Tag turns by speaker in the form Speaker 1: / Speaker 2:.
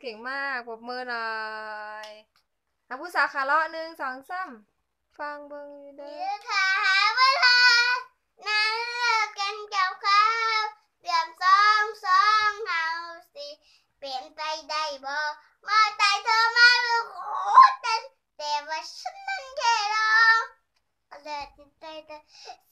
Speaker 1: เก่งมากปรบมือหน่อยอาผู้สาวขาเลาะหนึ่งสองสามฟังเบิ้งด้อขาห
Speaker 2: าเวลา
Speaker 1: นั่งเลิกกันกับ
Speaker 2: ข้าวเดือมสองสองเฮาสิ เปลี่ยนไปได้บ่ มาตายเธอมาลูกโอ้แต่แต่ว่าฉันนั้นแค่รอเลิกใจแต่